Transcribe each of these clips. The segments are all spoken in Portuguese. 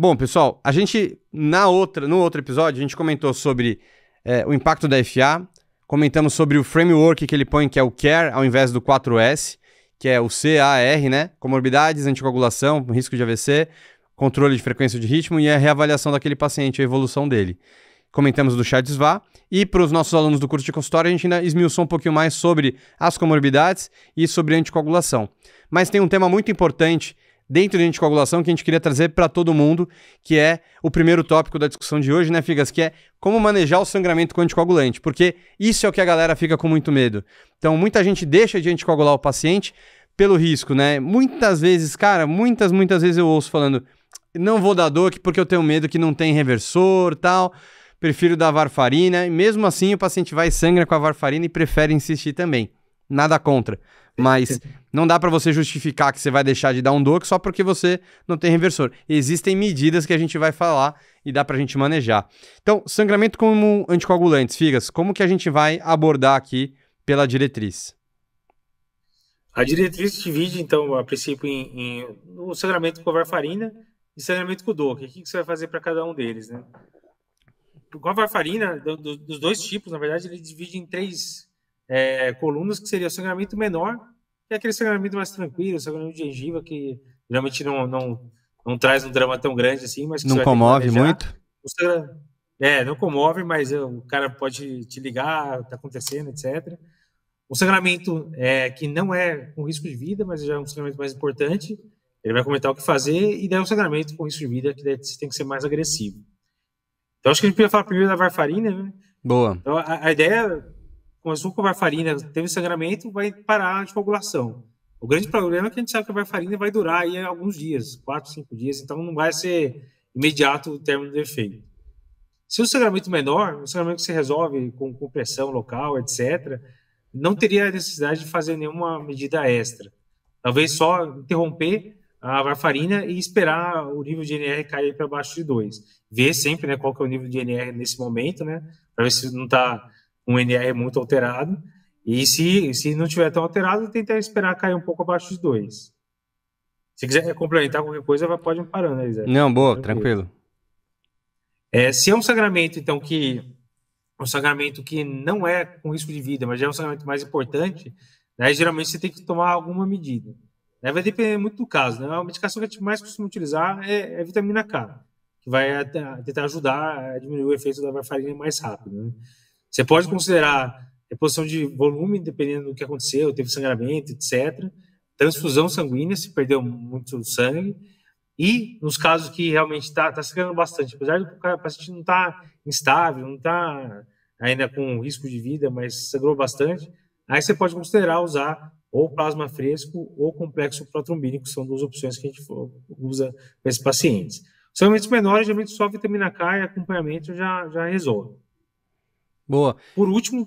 Bom, pessoal, a gente na outra, no outro episódio a gente comentou sobre é, o impacto da FA, comentamos sobre o framework que ele põe que é o CARE ao invés do 4S, que é o CAR, né? Comorbidades, anticoagulação, risco de AVC, controle de frequência de ritmo e a reavaliação daquele paciente, a evolução dele. Comentamos do chá SVA e para os nossos alunos do curso de consultório a gente ainda esmiuçou um pouquinho mais sobre as comorbidades e sobre anticoagulação. Mas tem um tema muito importante dentro de anticoagulação que a gente queria trazer para todo mundo, que é o primeiro tópico da discussão de hoje, né, Figas? Que é como manejar o sangramento com anticoagulante, porque isso é o que a galera fica com muito medo. Então, muita gente deixa de anticoagular o paciente pelo risco, né? Muitas vezes, cara, muitas, muitas vezes eu ouço falando, não vou dar DOC porque eu tenho medo que não tem reversor tal, prefiro dar varfarina, e mesmo assim o paciente vai e sangra com a varfarina e prefere insistir também nada contra. Mas não dá para você justificar que você vai deixar de dar um dock só porque você não tem reversor. Existem medidas que a gente vai falar e dá para a gente manejar. Então, sangramento como anticoagulantes, Figas, como que a gente vai abordar aqui pela diretriz? A diretriz divide, então, a princípio, em, em o sangramento com varfarina e sangramento com o O que você vai fazer para cada um deles, né? Com a varfarina, do, do, dos dois tipos, na verdade, ele divide em três é, colunas, que seria sangramento menor, que é aquele sangramento mais tranquilo, sangramento de gengiva, que geralmente não, não, não traz um drama tão grande assim, mas que Não comove muito? é, não comove, mas é, o cara pode te ligar, tá acontecendo, etc. Um sangramento é, que não é com risco de vida, mas já é um sangramento mais importante, ele vai comentar o que fazer, e daí é um sangramento com risco de vida, que daí você tem que ser mais agressivo. Então acho que a gente podia falar primeiro da varfarina, né? Boa. Então a, a ideia começou a com varfarina, teve sangramento, vai parar a coagulação. O grande problema é que a gente sabe que a varfarina vai durar aí alguns dias, quatro, cinco dias, então não vai ser imediato o término do efeito. Se o sangramento menor, o sangramento que se resolve com compressão local, etc., não teria necessidade de fazer nenhuma medida extra. Talvez só interromper a varfarina e esperar o nível de NR cair para baixo de 2. Ver sempre né, qual que é o nível de NR nesse momento, né, para ver se não está um NR muito alterado. E se, se não tiver tão alterado, tentar esperar cair um pouco abaixo de 2. Se quiser complementar qualquer coisa, pode ir parando aí, Zé. Não, boa, tranquilo. tranquilo. É, se é um sangramento, então, que um sangramento que não é com risco de vida, mas já é um sangramento mais importante, né, geralmente você tem que tomar alguma medida. Né, vai depender muito do caso. Né? A medicação que a gente mais costuma utilizar é, é vitamina K, que vai tentar ajudar a diminuir o efeito da varfarina mais rápido. Né? Você pode considerar reposição de volume, dependendo do que aconteceu, teve sangramento, etc. Transfusão sanguínea, se perdeu muito sangue. E nos casos que realmente está tá, tá sangrando bastante, apesar do paciente não estar tá instável, não está ainda com risco de vida, mas sangrou bastante, aí você pode considerar usar ou plasma fresco ou complexo protrombínico, que são duas opções que a gente usa para esses pacientes. Os menores, geralmente só vitamina K e acompanhamento já, já resolve. Boa. Por último,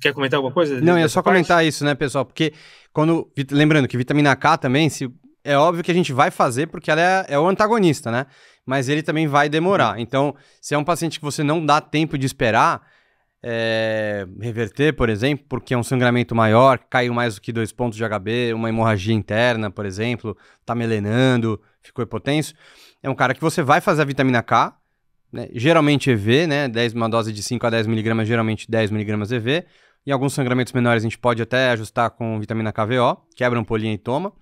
quer comentar alguma coisa? Não, é só parte? comentar isso, né, pessoal? Porque quando. Lembrando que vitamina K também, se. É óbvio que a gente vai fazer porque ela é, é o antagonista, né? Mas ele também vai demorar. Uhum. Então, se é um paciente que você não dá tempo de esperar, é, reverter, por exemplo, porque é um sangramento maior, caiu mais do que dois pontos de HB, uma hemorragia interna, por exemplo, tá melenando, ficou hipotenso. É um cara que você vai fazer a vitamina K, né, geralmente EV, né, 10, uma dose de 5 a 10 miligramas, geralmente 10 miligramas EV. Em alguns sangramentos menores a gente pode até ajustar com vitamina KVO, quebra um polinho e toma.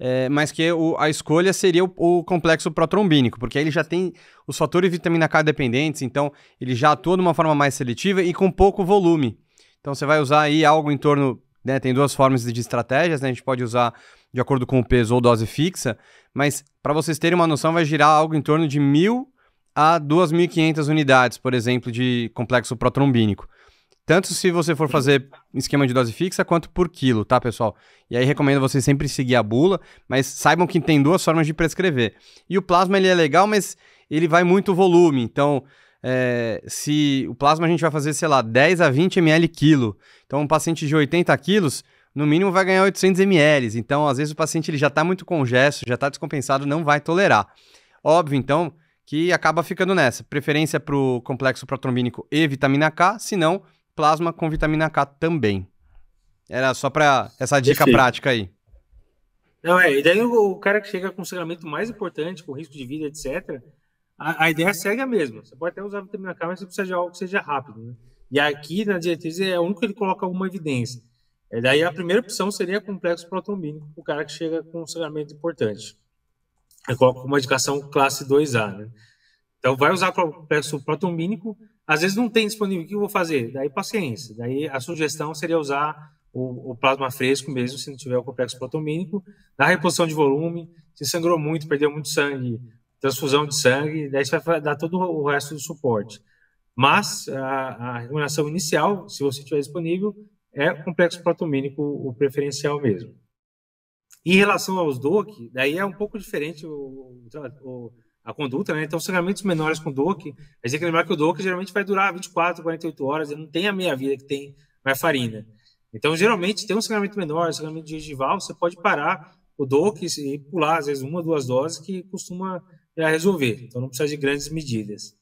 É, mas que o, a escolha seria o, o, complexo protrombínico, porque aí ele já tem os fatores vitamina K dependentes, então ele já atua de uma forma mais seletiva e com pouco volume. Então você vai usar aí algo em torno, né, tem duas formas de estratégias, né, a gente pode usar de acordo com o peso ou dose fixa, mas para vocês terem uma noção, vai girar algo em torno de mil a 2.500 unidades, por exemplo, de complexo protrombínico. Tanto se você for fazer esquema de dose fixa, quanto por quilo, tá, pessoal? E aí recomendo vocês sempre seguir a bula, mas saibam que tem duas formas de prescrever. E o plasma, ele é legal, mas ele vai muito volume. Então, é, se o plasma a gente vai fazer, sei lá, 10 a 20 ml quilo. Então, um paciente de 80 quilos, no mínimo vai ganhar 800 ml. Então, às vezes o paciente ele já está muito congesto, já está descompensado, não vai tolerar. Óbvio, então, que acaba ficando nessa. Preferência para o complexo protrombínico e vitamina K, se não, plasma com vitamina K também. Era só para essa dica Esse. prática aí. Não, é, e daí o, cara que chega com o sangramento mais importante, com risco de vida, etc., a, a, ideia segue a mesma. Você pode até usar vitamina K, mas você precisa de algo que seja rápido. Né? E aqui na diretriz é o único que ele coloca alguma evidência. E é, daí a primeira opção seria complexo protrombínico, o cara que chega com um sangramento importante eu coloco como indicação classe 2A, né? Então, vai usar complexo protomínico, às vezes não tem disponível, o que eu vou fazer? Daí, paciência. Daí, a sugestão seria usar o, o plasma fresco mesmo, se não tiver o complexo protomínico, Da reposição de volume, se sangrou muito, perdeu muito sangue, transfusão de sangue, daí você vai dar todo o resto do suporte. Mas a, a recomendação inicial, se você tiver disponível, é complexo protomínico o preferencial mesmo. Em relação aos DOC, daí é um pouco diferente o, o, a conduta, né? Então, sangramentos menores com DOC, a gente tem que lembrar que o DOC geralmente vai durar 24, 48 horas, ele não tem a meia-vida que tem farina. Então, geralmente, tem um sangramento menor, um sangramento gengival, você pode parar o DOC e pular, às vezes, uma, duas doses, que costuma já é, resolver. Então, não precisa de grandes medidas.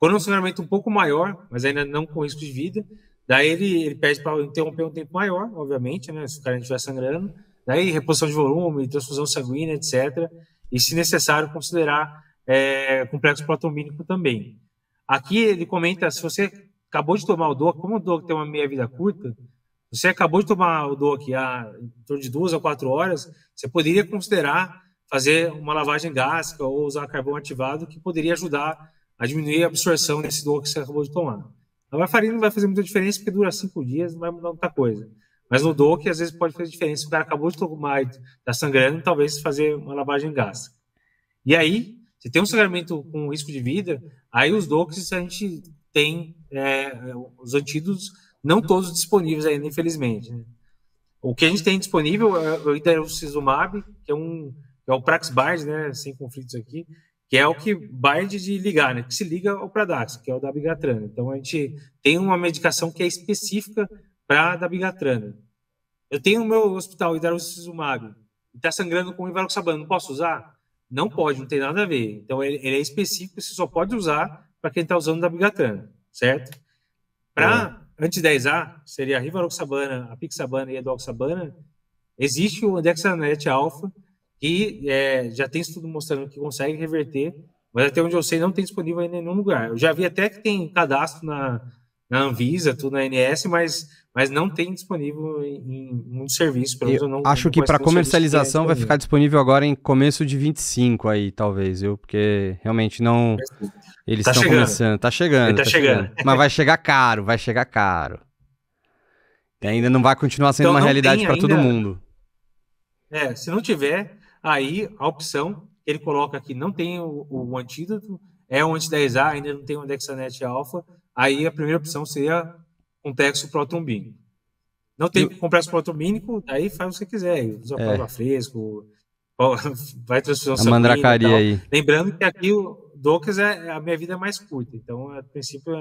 Quando é um sangramento um pouco maior, mas ainda não com risco de vida, daí ele, ele pede para interromper um tempo maior, obviamente, né? Se o cara estiver sangrando, Daí, né, reposição de volume, transfusão sanguínea, etc. E, se necessário, considerar é, complexo protomínico também. Aqui ele comenta: se você acabou de tomar o DOC, como o DOC tem uma meia-vida curta, você acabou de tomar o DOC há em torno de duas a quatro horas, você poderia considerar fazer uma lavagem gástrica ou usar carvão ativado, que poderia ajudar a diminuir a absorção desse DOC que você acabou de tomar. A varfarina não vai fazer muita diferença porque dura cinco dias, não vai mudar muita coisa. Mas no DOC, às vezes, pode fazer diferença. Se o cara acabou de tomar e está sangrando, talvez fazer uma lavagem gástrica. E aí, se tem um sangramento com risco de vida, aí os DOCs a gente tem é, os antídotos, não todos disponíveis ainda, infelizmente. Né? O que a gente tem disponível é, ainda é o Cisumab, que é um é o Praxbard, né, sem conflitos aqui, que é o que Bard de ligar, né, que se liga ao Pradax, que é o da Bigatran. Então a gente tem uma medicação que é específica para da bigatana. Eu tenho no meu hospital hidrarocizumab, está sangrando com ivaroxabana, não posso usar? Não pode, não tem nada a ver. Então ele, ele é específico, você só pode usar para quem está usando da bigatana, certo? Para é. anti-10A, seria a rivaroxabana, a pixabana e a doxabana, existe o andexanet alfa, que é, já tem estudo mostrando que consegue reverter, mas até onde eu sei não tem disponível em nenhum lugar. Eu já vi até que tem cadastro na, na Anvisa, tudo na NS, mas mas não uhum. tem disponível em muitos serviços. Pelo menos eu não, acho que para comercialização vai ficar disponível agora em começo de 25 aí, talvez, viu? Porque realmente não. Eles estão tá começando. Tá chegando. Ele tá, tá chegando. chegando. mas vai chegar caro, vai chegar caro. E ainda não vai continuar sendo então, uma realidade para ainda... todo mundo. É, se não tiver, aí a opção ele coloca aqui, não tem o, o antídoto, é um anti-10A, ainda não tem o Dexanet Alpha. aí a primeira opção seria com texto protrombínico. Não tem que comprar esse protrombínico, aí faz o que você quiser. Usa é. pólvora fresco, vai transfusão sanguínea. mandracaria aí. Lembrando que aqui o Docas é a minha vida é mais curta. Então, a princípio,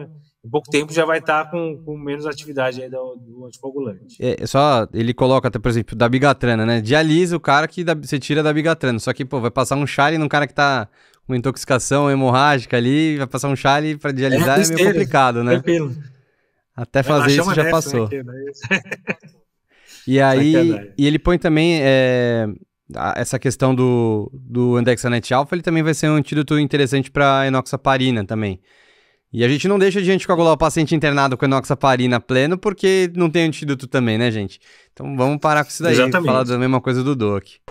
em pouco tempo já vai estar tá com, com menos atividade aí do, do anticoagulante. É, é, só ele coloca, até, por exemplo, da bigatrana, né? Dialisa o cara que da, você tira da bigatrana. Só que, pô, vai passar um chale num cara que tá com intoxicação hemorrágica ali, vai passar um chale para dialisar é, é, meio complicado, né? Tranquilo. Até fazer isso já nessa, né, passou. Né, e aí, e ele põe também é, essa questão do, do Andexanet Alpha, ele também vai ser um antídoto interessante para enoxaparina também. E a gente não deixa de anticoagular o paciente internado com enoxaparina pleno, porque não tem antídoto também, né, gente? Então vamos parar com isso daí Exatamente. e falar da mesma coisa do DOC.